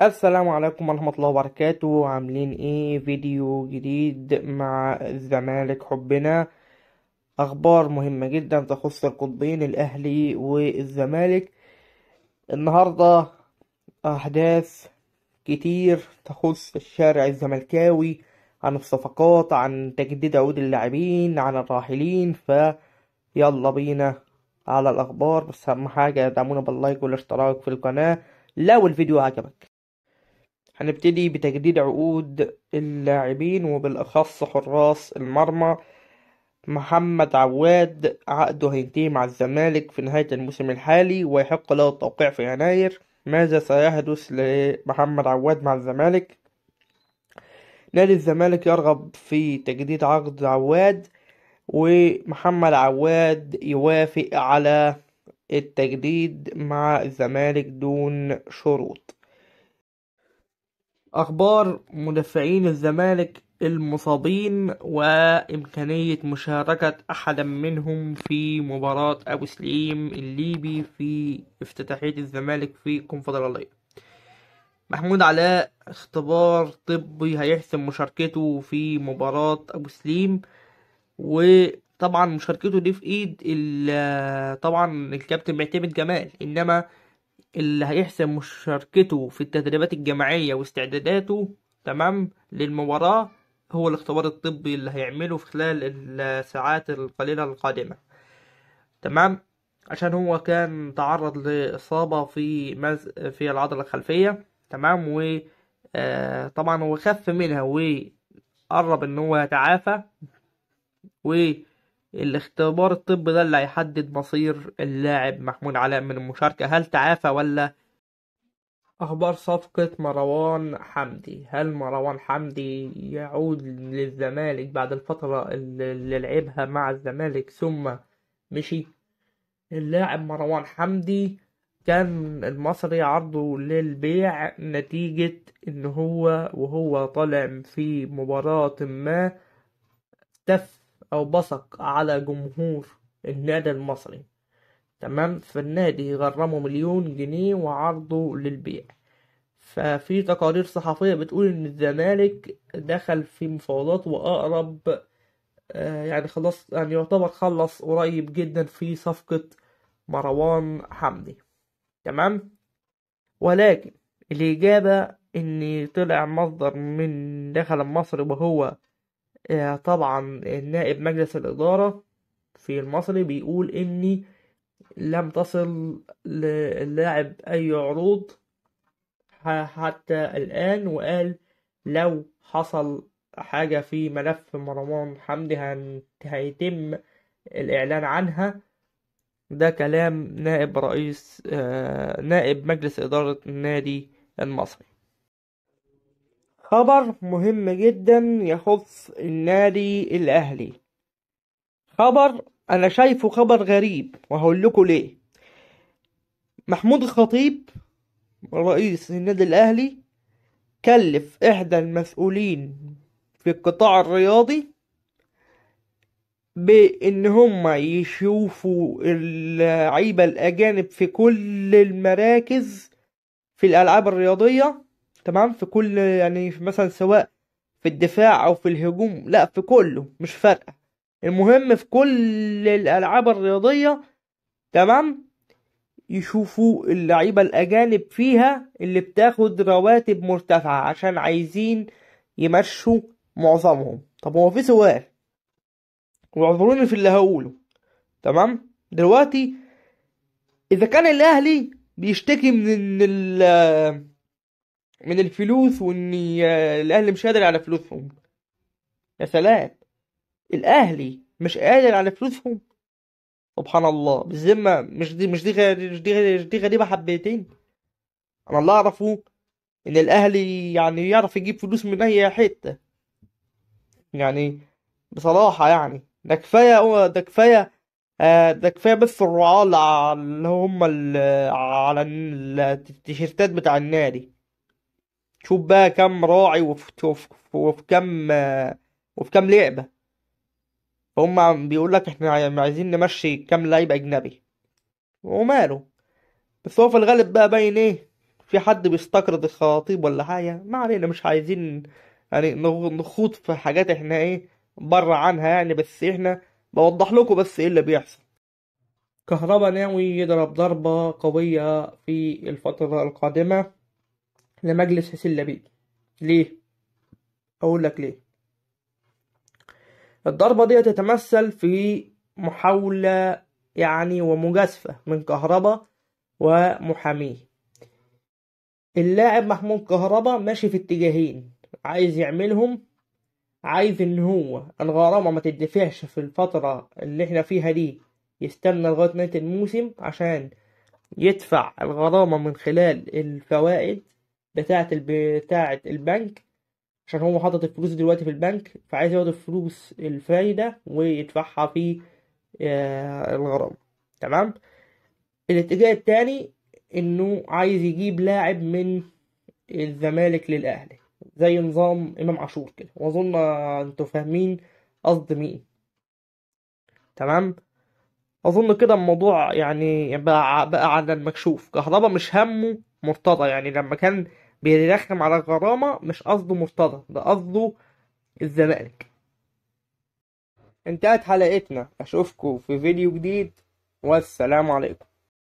السلام عليكم ورحمة الله وبركاته عاملين ايه فيديو جديد مع الزمالك حبنا اخبار مهمة جدا تخص القطبين الاهلي والزمالك النهاردة احداث كتير تخص الشارع الزملكاوي عن الصفقات عن تجديد عود اللاعبين عن الراحلين ف يلا بينا على الاخبار بس اهم حاجة دعمونا باللايك والاشتراك في القناة لو الفيديو عجبك هنبتدي بتجديد عقود اللاعبين وبالأخص حراس المرمى محمد عواد عقده هينتهي مع الزمالك في نهاية الموسم الحالي ويحق له التوقيع في يناير ماذا سيحدث لمحمد عواد مع الزمالك نادي الزمالك يرغب في تجديد عقد عواد ومحمد عواد يوافق على التجديد مع الزمالك دون شروط أخبار مدافعين الزمالك المصابين وإمكانية مشاركة أحدا منهم في مباراة أبو سليم الليبي في افتتاحية الزمالك في الكونفدرالية محمود علاء اختبار طبي هيحسم مشاركته في مباراة أبو سليم وطبعا مشاركته دي في ايد طبعا الكابتن معتمد جمال انما اللي هيحسم مشاركته في التدريبات الجماعية واستعداداته تمام للمباراة هو الاختبار الطبي اللي هيعمله في خلال الساعات القليلة القادمة تمام عشان هو كان تعرض لإصابة في مز... في العضلة الخلفية تمام و آه طبعا هو خف منها وقرب ان هو يتعافى و الاختبار الطبي ده اللي هيحدد مصير اللاعب محمود علاء من المشاركة هل تعافى ولا أخبار صفقة مروان حمدي هل مروان حمدي يعود للزمالك بعد الفترة اللي لعبها مع الزمالك ثم مشي اللاعب مروان حمدي كان المصري عرضه للبيع نتيجة ان هو وهو طالع في مباراة ما تف أو بصق على جمهور النادي المصري تمام فالنادي غرمه مليون جنيه وعرضه للبيع ففي تقارير صحفية بتقول إن الزمالك دخل في مفاوضات وأقرب آه، يعني خلاص يعني يعتبر خلص قريب جدا في صفقة مروان حمدي تمام ولكن الإجابة إن طلع مصدر من دخل المصري وهو آه، طبعا نائب مجلس الإدارة في المصري بيقول إني لم تصل للاعب أي عروض حتى الآن وقال لو حصل حاجة في ملف مروان حمدي هيتم الإعلان عنها ده كلام نائب رئيس آه، نائب مجلس إدارة النادي المصري خبر مهم جدا يخص النادي الأهلي خبر أنا شايفه خبر غريب وهقول لكم ليه محمود الخطيب رئيس النادي الأهلي كلف إحدى المسؤولين في القطاع الرياضي بان هما يشوفوا اللعيبه الاجانب في كل المراكز في الالعاب الرياضيه تمام في كل يعني مثلا سواء في الدفاع او في الهجوم لا في كله مش فارقه المهم في كل الالعاب الرياضيه تمام يشوفوا اللعيبه الاجانب فيها اللي بتاخد رواتب مرتفعه عشان عايزين يمشوا معظمهم طب هو في سؤال واعذروني في اللي هقوله تمام دلوقتي اذا كان الاهلي بيشتكي من ان من الفلوس وان آه، الاهلي مش قادر على فلوسهم يا سلام الاهلي مش قادر على فلوسهم سبحان الله بالذمه مش دي مش دي مش دي, مش دي غريبه حبتين انا اللي اعرفه ان الاهلي يعني يعرف يجيب فلوس من اي حته يعني بصراحه يعني ده كفايه ده كفايه آه، ده كفايه بس الرعاه اللي هم على التيشيرتات بتاع النادي شوف بقى كم راعي وفي وفي كم وفي كم لعبة هم بيقول لك احنا يعني عايزين نمشي كام لعيب أجنبي وماله بس هو في الغالب بقى باين ايه في حد بيستقرض الخطاطيب ولا حاجة ما علينا مش عايزين يعني نخوض في حاجات احنا ايه بره عنها يعني بس احنا بوضح لكم بس ايه اللي بيحصل كهربا ناوي يضرب ضربة قوية في الفترة القادمة لمجلس حسين لبيب ليه اقول لك ليه الضربة دي تتمثل في محاولة يعني ومجازفة من كهربا ومحاميه اللاعب محمود كهربا ماشي في اتجاهين عايز يعملهم عايز ان هو الغرامة ما تدفعش في الفترة اللي احنا فيها دي يستنى لغاية نهاية الموسم عشان يدفع الغرامة من خلال الفوائد بتاعت بتاعت البنك عشان هو حاطط الفلوس دلوقتي في البنك فعايز ياخد الفلوس الفايدة ويدفعها في آه، الغرام تمام الاتجاه التاني انه عايز يجيب لاعب من الزمالك للاهلي زي نظام امام عاشور كده واظن انتوا فاهمين قصد مين تمام اظن كده الموضوع يعني بقى بقى على المكشوف كهربا مش همه مرتضى يعني لما كان بيرخم على الغرامة مش قصده مرتضى ده قصده الزمالك انتهت حلقتنا اشوفكم في فيديو جديد والسلام عليكم